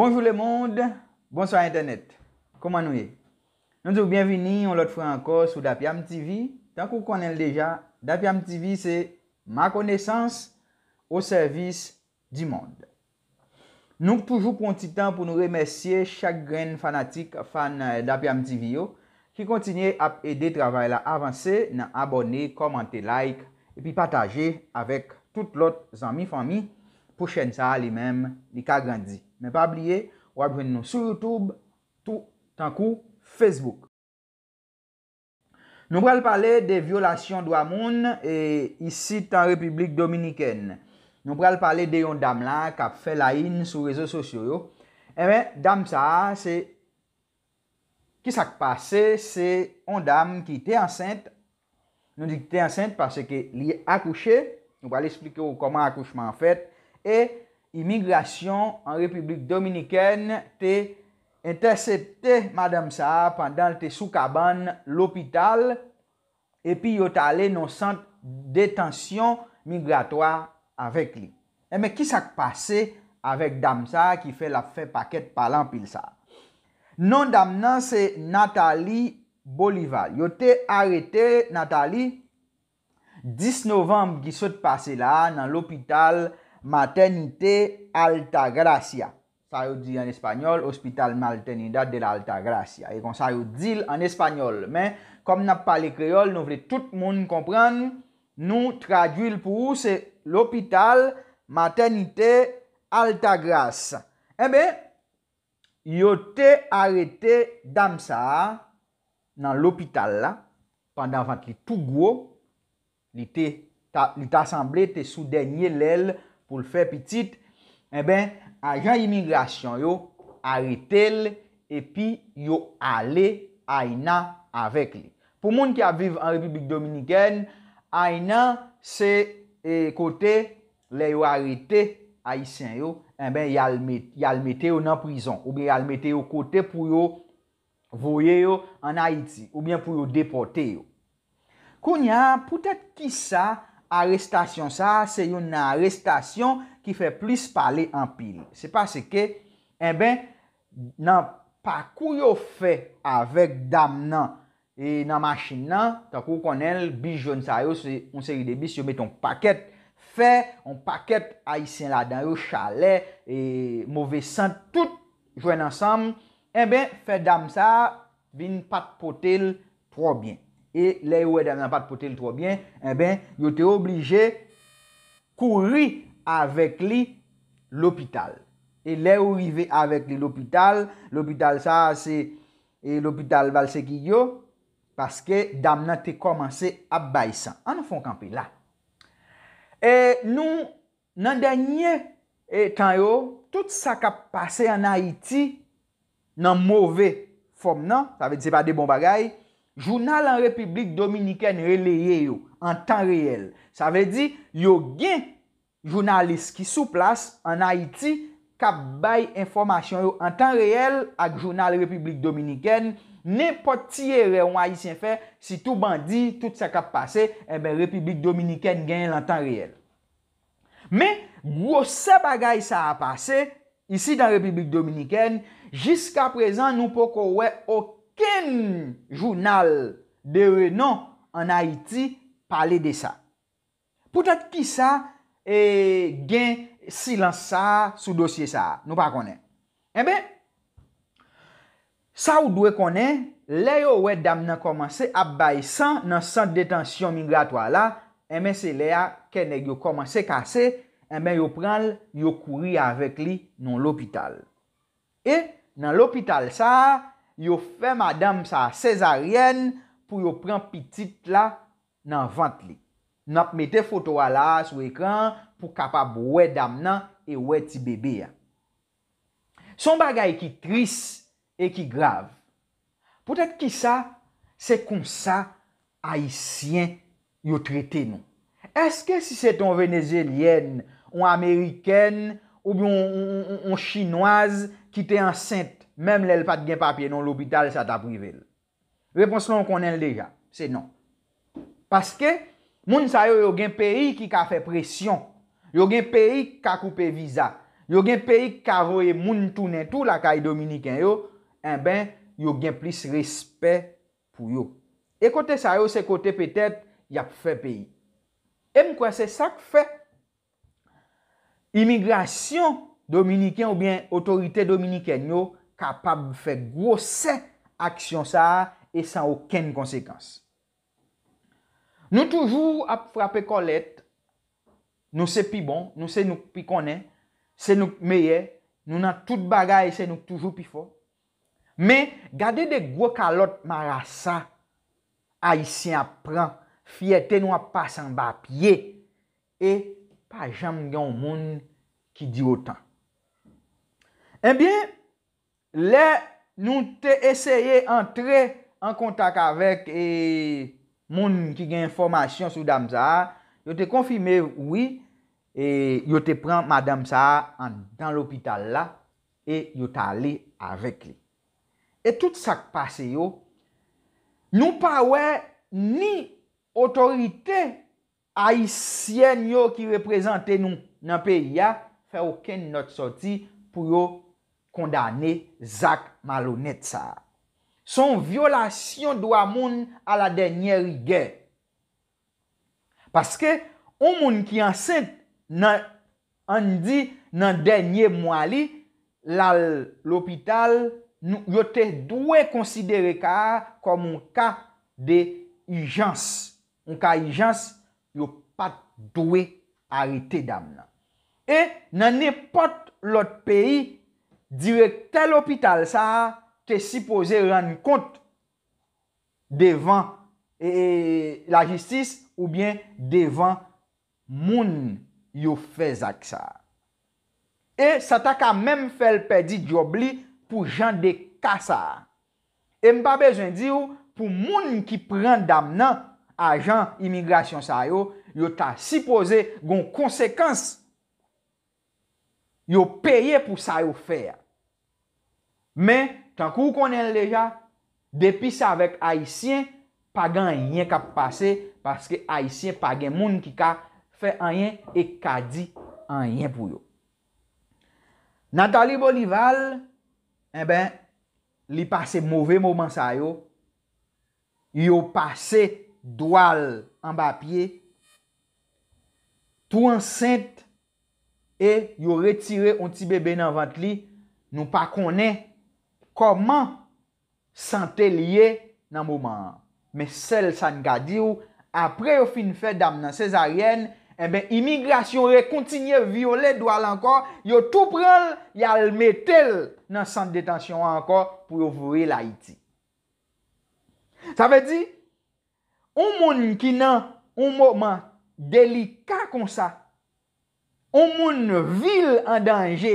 Bonjou le moun, bonsoy internet, koman nou e? Nou di ou bienvini, ou lot fwe anko sou Dapiam TV. Tank ou konen deja, Dapiam TV se ma konesans ou servis di moun. Nou poujou pon ti tan pou nou remesye chak gren fanatik fan euh, Dapiam TV yo ki kontinye ap ede travay la avanse nan abone, komante, like e pi pataje avek tout lot zami-fami pou chen sa li men li ka grandi. Ne pa bliye, wap ven nou sur YouTube, tou, tankou, Facebook. Nou pral pale de violasyon do amoun, e isi tan Republik Dominikene. Nou pral pale de yon dam la, kap fè la in sou rezo sosyo. E eh men, dam sa, se, kis ak pase, se, yon dam ki te ansente. Nou di ki te ansente, pase ke li akouche. Nou pral explike ou koman akouchman fèt, e... imigrasyon an Republik Dominikèn te entesepte madame sa pandan te soukaban l'opital epi yo tale nou sent detansyon migratoi avèk li. Eme, eh, kis ak pase avèk dame sa ki fe la fe paket palan pil sa? Non dame nan se Nathalie Bolivar. Yo te arete Nathalie 10 novemb ki sote pase la nan l'opital Matenite Alta Gracia. Sa yo di en espanyol, Hospital Maltenida de la Alta Gracia. E kon sa yo di en espanyol. Men, kom nan pale kreol, nou vre tout moun kompran, nou tradwil pou ou se l'Hopital Matenite Alta Gracia. Ebe, eh yo te arete damsa nan l'Hopital la, pandan vant li tou gwo, li te, ta, li ta sambre te sou denye lèl pou l fè pitit, e ben, ajan imigrasyon yo, arete l, epi yo ale aina avek li. Po moun ki aviv an Republik Dominiken, aina se e, kote le yo arete aisyen yo, e ben, yalmete yo nan prizon, ou bi yalmete yo kote pou yo voye yo an Haiti, ou bi pou yo depote yo. Konya, poutet ki sa, Arestasyon sa, se yon arestasyon ki fe plis pale an pil. Se pase ke, en eh ben, nan pakou yo fe avèk dam nan, e nan machin nan, ta kou konen, bi joun sa yo, se yon seri de bis, yo met on paket fe, on paket a isen la dan yo chalè, e mouve san tout joun ansam, en eh ben, fe dam sa, vin pat potel probyen. E le ou e dam nan pat potel trobyen, e eh ben, yo te oblije kouri avek li l'opital. E le ou i ve avek li l'opital, l'opital sa se e l'opital Valsekiyo, paske dam nan te komanse ap bay san. An nou fon kampi la. E nou nan danyen e tan yo, tout sa ka pase an Haiti nan mouve fom nan, ta ve di se pa de bon bagay, jounal an Republik Dominiken releye yo an tan reyel. Sa ve di, yo gen jounalist ki sou plas an Haiti kap bay informasyon yo an tan reyel ak jounal Republik Dominiken. Ne pot tiye rey wany sin fe si tou bandi, tout se kap pase, ebe eh Republik Dominiken gen l'an tan reyel. Me, wos se bagay sa apase, isi dan Republik Dominiken, jiska prezan nou poko we o ken jounal de renon an Haiti pale de sa? Poutat ki sa gen silans sa sou dosye sa? Nou pa kone. Ebe, eh sa ou dwe kone, le yo we dam nan komanse ap bay san nan san detansyon migratoa la, eme se le eh a ken neg yo komanse kase, eme yo pran yo kouri avek li nan l'opital. E nan l'opital sa, yo fe madam sa sezaryen pou yo pren pitit la nan vant li. Nap mete foto wala sou ekran pou kapab we dam nan e we ti bebe ya. Son bagay ki tris e ki grav. Potet ki sa, se kon sa, aisyen yo trete nou. Eske si se ton venezelyen, ou ameriken, ou bi yon chinoaz ki te ansente, Mem lèl pat gen papye non l'hôpital sa ta privèl. Reponslon konen lèja, se nan. Paske, moun sa yo yo gen peri ki ka fè presyon. Yo gen peri ka koupe viza. Yo gen peri ka voye moun tounen tou la kaye Dominiken yo. En eh ben, yo gen plis respè pou yo. E kote sa yo, se kote petèp, ya fè peri. Em kwa se sak fè? Immigrasyon Dominiken ou bien otorite Dominiken yo, kapab fè gwo sè aksyon sa e san oken konsekans. Nou toujou ap frape kolet, nou se pi bon, nou se nou pi konen, se nou meye, nou nan tout bagay, se nou toujou pi fo. Me, gade de gwo kalot marasa, a y si ap pran, fye te nou ap pasan ba ap ye, e pa jam gen ou moun ki di otan. Enbyen, eh Le, nou te eseye entre en kontak avek e, moun ki gen informasyon sou Dam Saar, yo te konfime oui, e, yo te pran Madame Saar dan l'opital la, e yo ta li avek li. E tout sak pase yo, nou pa we ni otorite aisyen yo ki reprezenten nou nan pe ya, fe ouken not sorti pou yo konfime. kondane Zak Malonetsa. Son vyolasyon do a moun a la denye rigè. Paske, o moun ki ansen nan an di nan denye mwali, lal lopital, yo te dwe konsidere ka a komon ka de ijans. Mwen ka ijans, yo pat dwe harite dam nan. E nan nepot lot peyi, Direk tel opital sa ke sipoze ran kont devan e, e, la jistis ou bien devan moun yo fezak sa. E sa ta ka mem fel pedi di obli pou jan de ka sa. E m pa bezwen di ou pou moun ki pren dam nan a jan imigrasyon sa yo, yo ta sipoze gon konsekans yo peye pou sa yo fey. Men, tan kou konen leja, depi sa vek Aisyen, pa gen yen ka pase, paske Aisyen pa gen moun ki ka fe enyen, e ka di enyen pou yo. Nathalie Bolival, e eh ben, li pase mouve mouman sa yo, yo pase dual an ba pie, tou ansent, e yo retire yon ti bebe nan vant li, nou pa konen koman sante liye nan mouman an. Men sel san gadi ou, apre yo fin fè dam nan sezaryen, emben eh imigrasyon re kontinye viole dwal an kon, yo tou pral yal metel nan sante detansyon an kon pou yo vwe la iti. Sa ve di, ou moun ki nan ou mouman delika kon sa, ou moun vil an danje,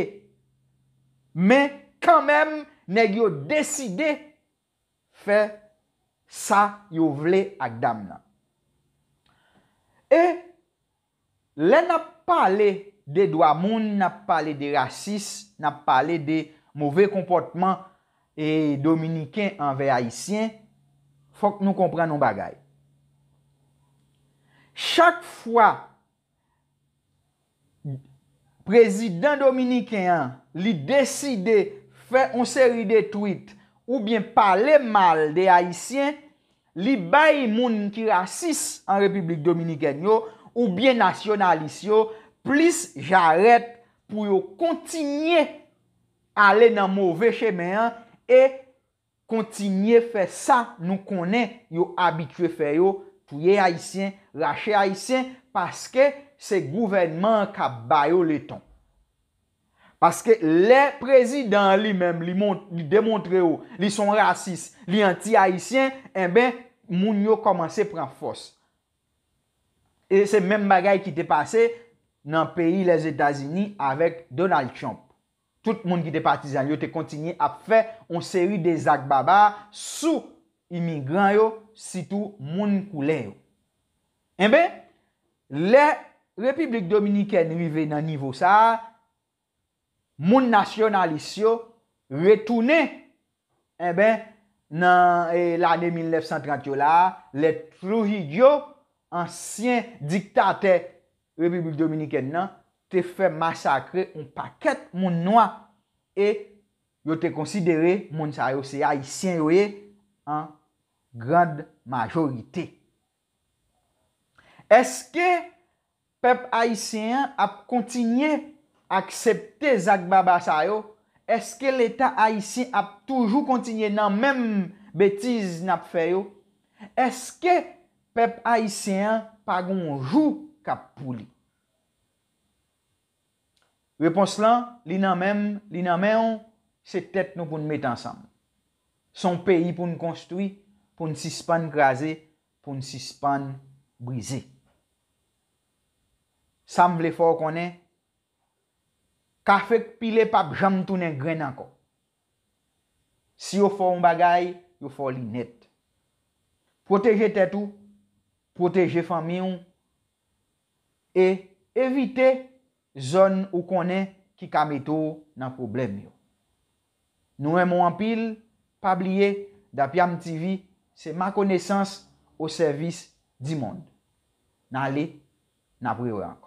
men kan men mouman neg yo deside fè sa yo vle ak dam nan. E, le nap pale de dwa moun, nan pale de rasis, nan pale de mouve komportman e Dominiken anvey Haitien, fòk nou kompren nou bagay. Chak fwa, prezident Dominiken an li deside fòk fè on seri detwit ou bien pale mal de Haitien, li bayi moun ki rasis an Republik Dominikèn yo, ou bien nasyonalis yo, plis jaret pou yo kontinye ale nan mouve chemeyan e kontinye fè sa nou konen yo abitwe fè yo pouye Haitien, rache Haitien, paske se gouvenman ka bayo le ton. Paske le prezident li men, li demontre yo, li son rasis, li anti-Haitien, en eh ben, moun yo komanse pran fos. E se men bagay ki te pase nan peyi les Etasini avèk Donald Trump. Tout moun ki te patizan, yo te kontinye ap fè, on seri de Zak Baba sou imigran yo, sitou moun koulè yo. En eh ben, le Republik Dominikèn rive nan nivou sa a, moun nasyonalis yo retoune. Ebe, eh nan eh, l'anè 1931 la, le troujid yo, ansyen diktate Republi Dominiken nan, te fè masakre un paket moun noa. E yo te konsidere moun sa yose haisyen yo e, an eh, grand majorite. Eske pep haisyen ap kontinye aksepte Zak Babasa yo, eske l'Etat Aisyen ap toujou kontinye nan menm betiz nap fè yo, eske pep Aisyen pa gonjou kap pou li? Repons lan, li nan menm, li nan menm, se tet nou pou n met ansam. Son peyi pou n konstri, pou n sispan graze, pou n sispan brize. Sam vle fò konen, ka fek pile pap jam tou nen gren anko. Si yo fò un bagay, yo fò li net. Proteje tetou, proteje famyon, e evite zon ou konen ki kam etou nan problem yo. Nou emon anpil, pabliye, da Piam TV, se ma konesans ou servis di mond. Nan li, nan pou yo anko.